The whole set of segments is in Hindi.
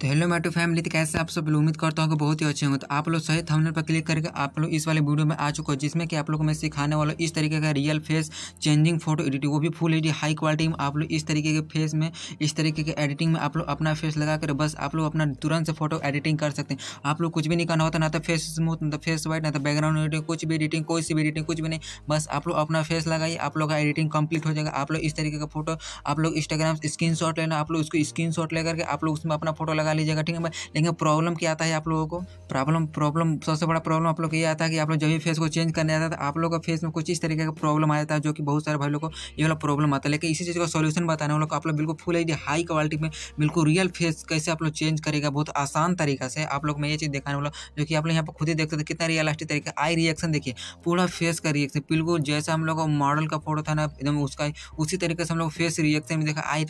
तो हेलो टू फैमिली तो कैसे आप सब उम्मीद करता हूँ कि बहुत ही अच्छे होंगे तो आप लोग सही थंबनेल पर क्लिक करके आप लोग इस वाले वीडियो में आ चुके हो जिसमें कि आप लोग को मैं सिखाने वाला इस तरीके का real face changing photo editing वो भी फुल एडिटी हाई क्वालिटी में आप लोग इस तरीके के फेस में इस तरीके के एडिटिंग में आप लोग अपना फेस लगा कर बस आप लोग अपना तुरंत से फोटो एडिटिंग कर सकते हैं आप लोग कुछ भी नहीं करना होता ना तो फेस स्मूथ ना तो फेस वाइट ना तो बैकग्राउंड एडिटिंग कुछ भी एडिटिंग कोई सी भी एडिटिंग कुछ भी नहीं बस आप लोग अपना फेस लगाइए आप लोग का एडिटिंग कंप्लीट हो जाएगा आप लोग इस तरीके का फोटो आप लोग इंस्टाग्राम स्क्रीन लेना आप लोग उसको स्क्रीन लेकर के आप लोग उसमें अपना फोटो लगा लीजिएगा ठीक है भाई लेकिन प्रॉब्लम क्या आता है आप लोगों को प्रॉब्लम प्रॉब्लम सबसे बड़ा प्रॉब्लम आप लोग ये आता है कि आप लोग जब भी फेस को चेंज करने आता है तो आप लोगों का फेस में कुछ इस तरीके का प्रॉब्लम आ जाता है जो कि बहुत सारे भाई लोग को ये वाला प्रॉब्लम आता है लेकिन इसी चीज़ का सोल्यूशन बताने वालों को आप लोग बिल्कुल फुल एच हाई क्वालिटी में बिल्कुल रियल फेस कैसे आप लोग चेंज करेगा बहुत आसान तरीका से आप लोग मैं ये चीज़ दिखाने वाला जो कि आप लोग यहाँ पर खुद ही देखते थे तो कितना रियलिस्टिक तरीके आई रिएक्शन देखिए पूरा फेस का रिएक्शन बिल्कुल जैसा हम लोग मॉडल का फोटो था ना एकदम उसका उसी तरीके से हम लोग फेस रिएक्शन में देखा आई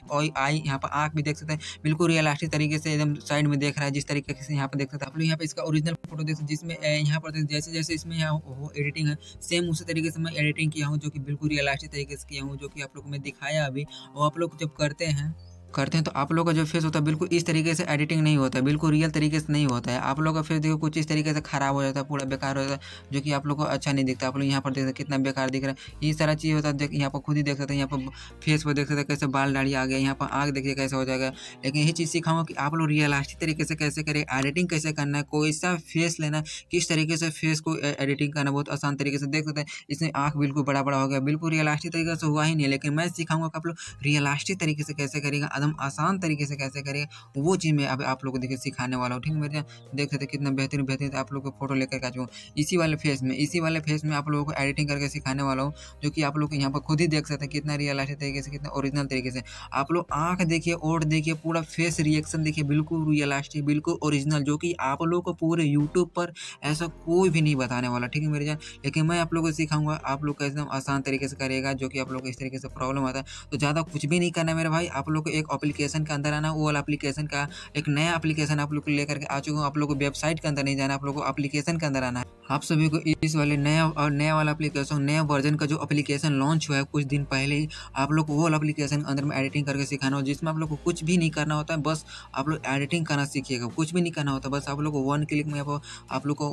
आई यहाँ पर आँख भी देख सकते हैं बिल्कुल रियलिस्टिक तरीके से एकदम साइड में देख रहा है जिस तरीके से यहाँ पर देख सकते हैं आप लोग यहाँ पे इसका ओरिजिनल फोटो देख सकते जिसमें यहाँ पर जैसे जैसे इसमें यहाँ हो एडिटिंग है सेम उसी तरीके से मैं एडिटिंग किया हूँ जो कि बिल्कुल रियलास्टिक तरीके से किया हूँ जो कि आप लोग को मैं दिखाया अभी और आप लोग जब करते हैं करते हैं तो आप लोग का जो फेस होता है बिल्कुल इस तरीके से एडिटिंग नहीं होता है बिल्कुल रियल तरीके से नहीं होता है आप लोग का फेस देखो कुछ इस तरीके से खराब हो जाता है पूरा बेकार हो जाता है जो कि आप लोग को अच्छा नहीं दिखता आप लोग यहाँ पर देख सकते कितना बेकार दिख रहा है ये सारा चीज़ होता है यहाँ पर खुद ही देख सकते हैं यहाँ पर फेस पर देख सकते हैं कैसे बाल डाड़ी आ गया यहाँ पर आँख देखिए कैसे हो जाएगा लेकिन यही चीज़ सिखाऊंगा कि आप लोग रियलिस्टिक तरीके से कैसे करें एडिटिंग कैसे करना है कोई सा फेस लेना किस तरीके से फेस को एडिटिंग करना बहुत आसान तरीके से देख सकते हैं इसमें आँख बिल्कुल बड़ा बड़ा हो गया बिल्कुल रियलिस्टिक तरीके से हुआ ही नहीं लेकिन मैं सिखाऊंगा कि आप लोग रियलिस्टिक तरीके से कैसे करेंगे बाद हम आसान तरीके से कैसे करें वो चीज़ मैं अब आप लोग को देखिए सिखाने वाला हूँ ठीक है मेरे देख सकते कितना बेहतरीन बेहतरीन आप लोग को फोटो लेकर के आ चुका इसी वाले फेस में इसी वाले फेस में आप लोगों को एडिटिंग करके सिखाने वाला हूँ जो कि आप लोग यहाँ पर खुद ही देख सकते हैं कितना रियलिस्टिक तरीके से कितना ओरिजिनल तरीके से आप लोग आँख देखिए ओट देखिए पूरा फेस रिएक्शन देखिए बिल्कुल रियलिस्टिक बिल्कुल ओरिजिनल जो कि आप लोग को पूरे यूट्यूब पर ऐसा कोई भी नहीं बताने वाला ठीक है मेरे जान लेकिन मैं आप लोग को सिखाऊंगा आप लोग का एकदम आसान तरीके से करेगा जो कि आप लोग को इस तरीके से प्रॉब्लम आता है तो ज़्यादा कुछ भी नहीं करना मेरे भाई आप लोग को एक अपलीकेशन के अंदर आना वो वाला का एक नया एप्लीकेशन आप लोग को लेकर आ चुका हूँ आप लोग को वेबसाइट के अंदर नहीं जाना आप लोग को एप्लीकेशन के अंदर आना है आप सभी को इस वाले नया और नया वाला एप्लीकेशन नया वर्जन का जो अपलीकेशन लॉन्च हुआ है कुछ दिन पहले ही आप लोग को वो वाला के अंदर में एडिटिंग करके सिखाना हो जिसमें आप लोग को कुछ भी नहीं करना होता है बस आप लोग एडिटिंग करना सीखिएगा कुछ भी नहीं करना होता बस आप लोग को वन क्लिक में आप लोग को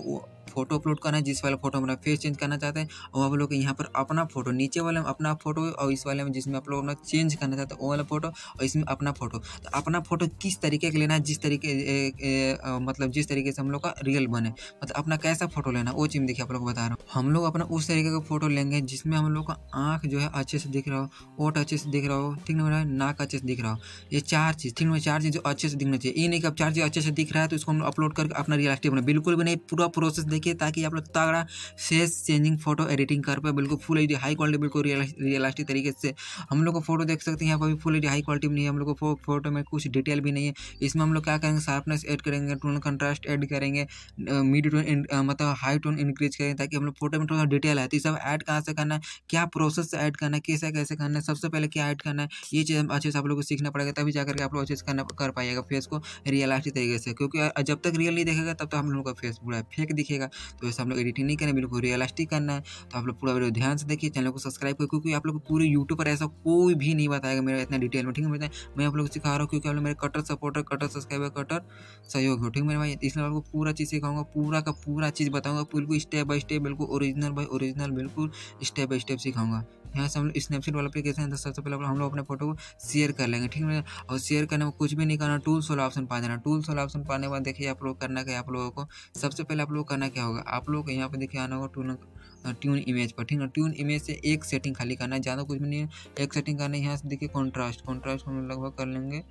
फोटो अपलोड करना है जिस वाला फोटो हमारा फेस चेंज करना चाहते हैं और हम लोग यहाँ पर अपना फोटो नीचे वाले में अपना फोटो और इस वाले में जिसमें आप लोग चेंज करना चाहते हैं वो वाला फोटो और इसमें अपना फोटो तो अपना फोटो किस तरीके का लेना है जिस तरीके मतलब जिस तरीके से हम लोग का रियल बने मतलब अपना कैसा फोटो लेना वो चीज देखिए आप लोग बता रहा हूँ हम लोग अपना उस तरीके का फोटो लेंगे जिसमें हम लोग का आँख जो है अच्छे से दिख रहा हो ओट अच्छे से दिख रहा हो ठीक है नाक अच्छे से दिख रहा हो ये चार चीज़ ठीक नंबर चार चीज़ जो अच्छे से दिखना चाहिए ये नहीं कि अब चार चीज़ अच्छे से दिख रहा है तो इसको हम अपलोड करके अपना रियल एक्टिव बना बिल्कुल भी नहीं पूरा प्रोसेस देखिए ताकि आप लोग तगड़ा फेस चेंजिंग फोटो एडिटिंग कर पाए बिल्कुल फुल एच हाई क्वालिटी बिल्कुल रियलिस्टिक तरीके से हम लोग को फोटो देख सकते हैं यहाँ पर फुल एच हाई क्वालिटी नहीं है हम लोग को फोटो में कुछ डिटेल भी नहीं है इसमें हम लोग क्या करेंगे शार्पनेस एड करेंगे टोन कंट्रास्ट एड करेंगे मिड टोन मतलब हाई टोन इंक्रीज करेंगे ताकि हम लोग फोटो में थोड़ा डिटेल है तो सब ऐड कहाँ से करना है क्या प्रोसेस से ऐड करना है कैसे कैसे करना है सबसे पहले क्या ऐड करना है ये चीज़ अच्छे से आप लोग को सीखना पड़ेगा तभी जाकर के आप लोग अच्छे से करना कर पाएगा फेस को रियलिस्टिक तरीके से क्योंकि जब तक रियल नहीं देखेगा तब तक तो हम लोगों का फेस बुरा फेक दिखेगा तो ऐसे आप लोग एडिटिंग नहीं करना बिल्कुल रियलिस्टिक करना है तो आप लोग पूरा वीडियो ध्यान से देखिए चैनल को सब्सक्राइब करें क्योंकि आप लोग पूरे यूट्यूब पर ऐसा कोई भी नहीं बताएगा मेरा इतना डिटेल में ठीक है मैं आप लोग सिखा रहा हूँ क्योंकि आप लोग मेरे कटर सपोर्टर कटर सब्सक्राइबर कटर सहयोग हो ठीक है मेरे भाई इसलिए आपको पूरा चीज़ सिखाऊंगा पूरा का पूरा चीज़ बताऊंगा बिल्कुल स्टेप बाय स्टेप बिल्कुल ओरिजिनल बाई ओरिजिनल बिल्कुल स्टेप बाय स्टेप सिखाऊंगा यहाँ से हम लोग स्नैपचैट वाला एप्लीकेशन है तो सबसे पहले हम लोग अपने फोटो को शेयर कर लेंगे ठीक है और शेयर करने में कुछ भी नहीं करना टूल्स वाला ऑप्शन पा देना टूल्स वाला ऑप्शन पाने के बाद देखिए आप लोग करना क्या आप लोगों को सबसे पहले आप लोग करना क्या होगा आप लोग यहाँ पर देखिए आना होगा टूल ट्यून इमेज पर ठीक है ट्यून इमेज से एक सेटिंग खाली करना है ज़्यादा कुछ भी नहीं है एक सेटिंग करना है यहाँ से देखिए कॉन्ट्रास्ट कॉन्ट्रास्ट हम लगभग कर लेंगे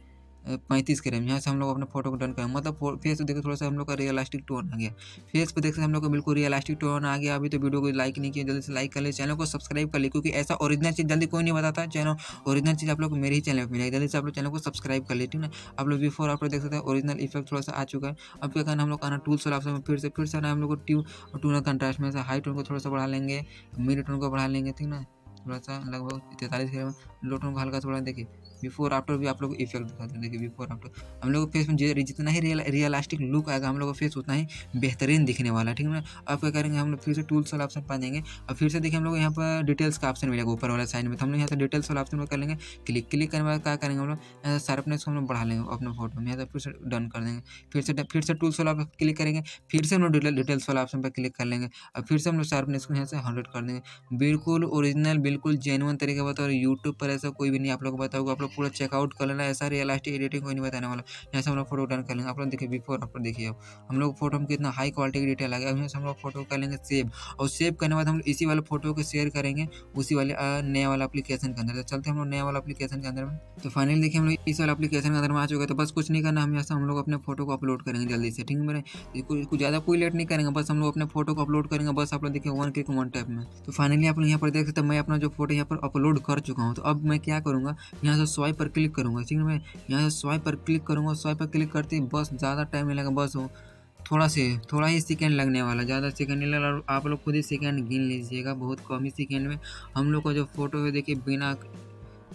पैंतीस के रैम यहाँ से हम लोग अपने फोटो को डन करें मतलब फेस पे देखो थोड़ा सा हम लोग का रियलिस्टिक टोन आ गया फेस पे देख सकते हम लोग का बिल्कुल रियलिस्टिक टोन आ गया अभी तो वीडियो को लाइक नहीं किया जल्दी से लाइक कर ले चैनल को सब्सक्राइब कर ले क्योंकि ऐसा ओरिजिनल चीज़ जल्दी कोई नहीं बताता चैनल ओरिजिनल चीज़ आप लोग मेरे ही चैनल पर मिलेगी जल्दी से आप लोग चैनल को सब्सक्राइब कर ले ठीक ना आप लोग बिफोर आप लोग देख सकते हैं ओरिजिनल इफेक्ट थोड़ा सा आ चुका है अब क्या कहना हम लोग आना टूल्स और आप फिर से फिर से आना हम लोग को ट्यू टूनर कंट्रास्ट में से हाई टोन को थोड़ा सा बढ़ा लेंगे मिड टोन को बढ़ा लेंगे ठीक ना थोड़ा सा लगभग तैंतालीस के लो टोन को हल्का थोड़ा देखिए बिफोर आफ्टर भी आप लोग इफेक्ट दिखाते हैं देखिए बिफोर आफ्टर हम लोग फेस में जितना ही रियल रियलिस्टिक लुक आएगा हम लोग का फेस उतना ही बेहतरीन दिखने वाला है ठीक है ना अब क्या करेंगे हम लोग फिर से टूल्स वाला ऑप्शन पा देंगे और फिर से देखिए हम लोग यहाँ पर डिटेल्स का ऑप्शन मिलेगा ऊपर वाला साइड में तो हम लोग यहाँ से डिटेल्स वाला ऑप्शन पर कर लेंगे क्लिक क्लिक करने बाद क्या करेंगे हम लोग यहाँ से शार्पनेस को हम लोग बढ़ा लेंगे अपने फोटो में यहाँ से फिर से डन कर देंगे फिर से फिर से टूल्स वाला क्लिक करेंगे फिर से हम लोग डिटेल्स वाला ऑप्शन पर क्लिक कर लेंगे और फिर से हम लोग शार्पनेस को यहाँ से हंड्रेड कर देंगे बिल्कुल ओरिजिनल बिल्कुल जेनुअन तरीके बताओ यूट्यूब पर ऐसा कोई भी नहीं आप लोग बताओगे आप लोग लोग पूरा चेकआउट कर लेना ऐसा रियलिस्टिक एडिटिंग कोई नहीं बताने वाला जैसे हम लोग फोटो डन कर लेंगे आप लोग देखिए बिफोर आप लोग देखिए हम लोग फोटो में कितना हाई क्वालिटी की डिटेल आ गया हम लोग फोटो कर लेंगे सेव और सेव करने बाद हम इसी वाले फोटो को शेयर करेंगे उसी वाले नया वाला अपलीकेशन के अंदर तो चलते हम लोग नया वाला अपलीकेशन के अंदर में तो फाइनली देखिए हम लोग इस वाला अपलीकेशन के अंदर में आ चुके तो बस कुछ नहीं करना हम यहाँ हम लोग अपने फोटो को अपलोड करेंगे जल्दी से ठीक मेरे कुछ ज़्यादा कोई लेट नहीं करेंगे बस हम लोग अपने फोटो को अपलोड करेंगे बस आप लोग देखिए वन क्लिक वन टाइप में तो फाइनली आप लोग यहाँ पर देख सकते हैं मैं अपना जो फोटो यहाँ पर अपलोड कर चुका हूँ तो अब मैं क्या करूँगा यहाँ से स्वाइप पर क्लिक करूँगा ठीक है मैं यहाँ से स्वाइप पर क्लिक करूँगा स्वाइप पर क्लिक करते ही बस ज़्यादा टाइम नहीं लगेगा बस वो थोड़ा से थोड़ा ही सेकेंड लगने वाला ज़्यादा सेकेंड नहीं लगा आप लोग खुद ही सेकेंड गिन लीजिएगा बहुत कम ही सेकेंड में हम लोग का जो फोटो है देखिए बिना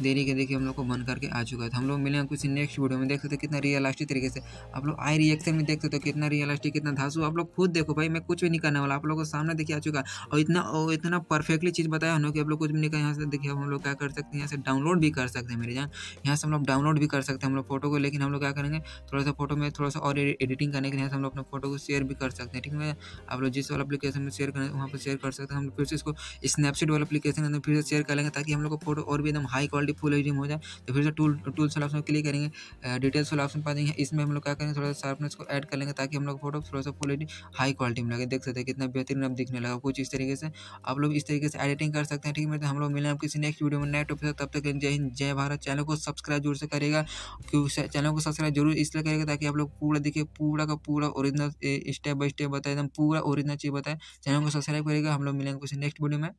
देरी के देखिए हम लोग को बन करके आ चुका है तो हम लोग मिले कुछ नेक्स्ट वीडियो में देख सकते कितना रियलिस्टिक तरीके से आप लोग आई रिएक्शन में देख सकते हो कितना रियलिस्टिक कितना धासु आप लोग खुद देखो भाई मैं कुछ भी नहीं करने वाला आप लोग को सामने देखिए आ चुका है और इतना और इतना परफेक्टली चीज़ बताया हम लोग कि आप लोग कुछ भी नहीं कहा यहाँ से देखिए हम लोग क्या कर सकते हैं यहाँ से डाउनलोड भी कर सकते हैं मेरे जान यहाँ से हम लोग डाउनलोड भी कर सकते हैं हम लोग फोटो को लेकिन हम लोग क्या करेंगे थोड़ा सा फोटो में थोड़ा सा और एडिटिंग करने के लिए हम लोग अपने फोटो को शेयर भी कर सकते हैं ठीक है आप लोग जिस वाला अपलीकेशन में शेयर करें वहाँ पर शेयर कर सकते हैं हम फिर से इसको स्नैपशीट वाला अपलीकेशन फिर से शेयर कर लेंगे ताकि हम लोग को फोटो और भी एकदम high quality quality full H हो जाए तो फिर से टूल टूल वाला ऑप्शन क्लिक करेंगे डिटेल्स वाला ऑप्शन पा देंगे इसमें हम लोग क्या करेंगे थोड़ा सा शार्पनेस को ऐड कर लेंगे ताकि हम लोग फोटो थोड़ा सा फुल एच हाई क्वालिटी में लगे देख सकते हैं कितना बेहतरीन अब दिखने लगा कुछ इस तरीके से आप लोग इस तरीके से एडिटिंग कर सकते हैं ठीक है हम लोग मिले आप किसी नेक्स्ट वीडियो में नए ऑफिस तब तक जय हिंद जय भारत चैनल को सब्सक्राइब जरूर से करेगा क्योंकि चैनल को सब्सक्राइब जरूर इसलिए करेगा ताकि आप लोग पूरा देखिए पूरा का पूरा ओरिजिनल स्टेप बाय स्टेप बताए एकदम पूरा ओरिजिनल चीज़ बताए चैनल को सब्सक्राइब करेगा हम लोग मिलेंगे किसी नेक्स्ट वीडियो में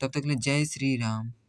तब तक के लिए जय श्री राम